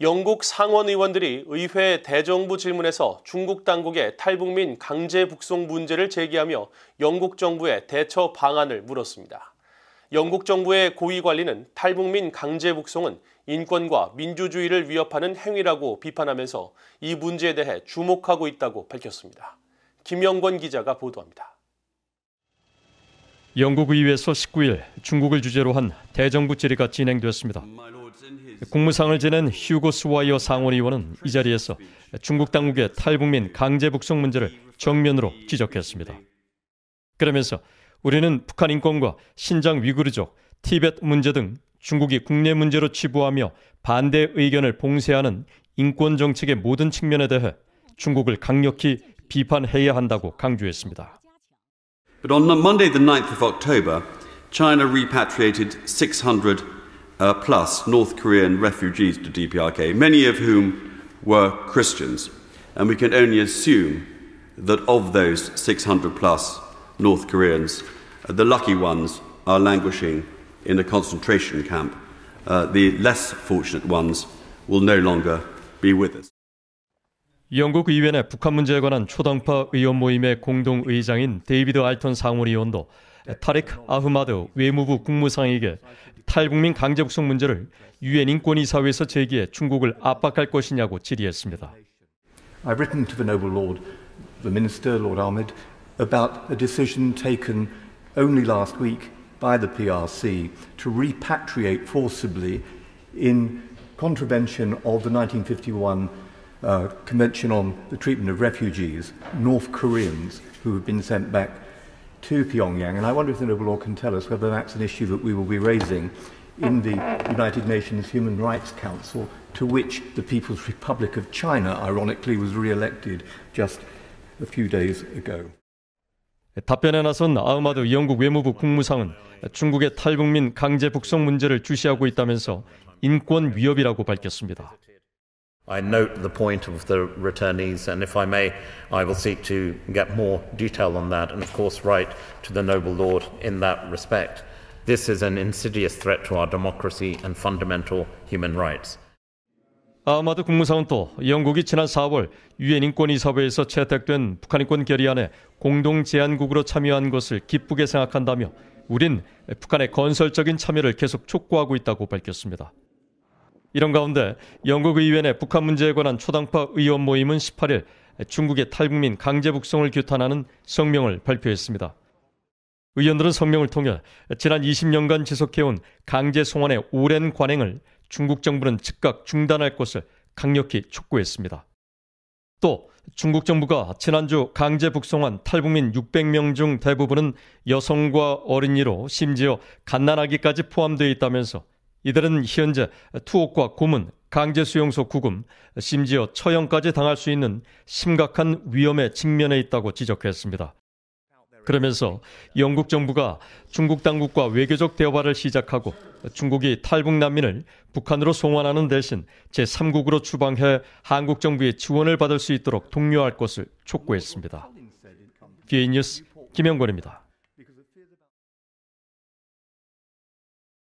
영국 상원 의원들이 의회 대정부 질문에서 중국 당국의 탈북민 강제 북송 문제를 제기하며 영국 정부의 대처 방안을 물었습니다. 영국 정부의 고위 관리는 탈북민 강제 북송은 인권과 민주주의를 위협하는 행위라고 비판하면서 이 문제에 대해 주목하고 있다고 밝혔습니다. 김영권 기자가 보도합니다. 영국 의회에서 19일 중국을 주제로 한 대정부 질의가 진행됐습니다. 국무상을 지낸 휴고 스와이어 상원 의원은 이 자리에서 중국 당국의 탈북민 강제 북송 문제를 정면으로 지적했습니다. 그러면서 우리는 북한 인권과 신장 위구르족, 티벳 문제 등 중국이 국내 문제로 치부하며 반대 의견을 봉쇄하는 인권 정책의 모든 측면에 대해 중국을 강력히 비판해야 한다고 강조했습니다. But on Monday the 9th of October, China repatriated 600 uh, plus North Korean refugees to DPRK, many of whom were Christians. And we can only assume that of those 600 plus North Koreans, uh, the lucky ones are languishing in a concentration camp. Uh, the less fortunate ones will no longer be with us. 영국 의회내 북한 문제에 관한 초당파 의원 모임의 공동 의장인 데이비드 알턴 상원 의원도 타릭 아흐마드 외무부 국무상에게 탈북민 강제 북송 문제를 유엔 인권이사회에서 제기해 중국을 압박할 것이냐고 질의했습니다. I've written to the noble lord, the minister, Lord Ahmed, about a decision taken only last week by the PRC to repatriate forcibly in contravention of the 1951 uh, Convention on the Treatment of Refugees, North Koreans who have been sent back to Pyongyang. And I wonder if the Noble Law can tell us whether that's an issue that we will be raising in the United Nations Human Rights Council, to which the People's Republic of China, ironically, was re elected just a few days ago. 답변에 나선 아우마드 영국 외무부 국무상은 중국의 탈북민 강제 북송 문제를 주시하고 있다면서 인권 위협이라고 밝혔습니다. I note the point of the returnees, and if I may, I will seek to get more detail on that, and of course, write to the noble lord in that respect. This is an insidious threat to our democracy and fundamental human rights. 아마드 국무사원 또 영국이 지난 4월 유엔 인권이사회에서 채택된 북한 인권 결의안에 공동 제안국으로 참여한 것을 기쁘게 생각한다며 우린 북한의 건설적인 참여를 계속 촉구하고 있다고 밝혔습니다. 이런 가운데 영국 의회 내 북한 문제에 관한 초당파 의원 모임은 18일 중국의 탈북민 강제 북송을 규탄하는 성명을 발표했습니다. 의원들은 성명을 통해 지난 20년간 지속해온 강제 송환의 오랜 관행을 중국 정부는 즉각 중단할 것을 강력히 촉구했습니다. 또 중국 정부가 지난주 강제 북송한 탈북민 600명 중 대부분은 여성과 어린이로 심지어 갓난아기까지 포함되어 있다면서 이들은 현재 투옥과 고문, 강제수용소 구금, 심지어 처형까지 당할 수 있는 심각한 위험에 직면해 있다고 지적했습니다. 그러면서 영국 정부가 중국 당국과 외교적 대화를 시작하고 중국이 탈북 난민을 북한으로 송환하는 대신 제3국으로 추방해 한국 정부의 지원을 받을 수 있도록 독려할 것을 촉구했습니다. 비에 뉴스 김영권입니다.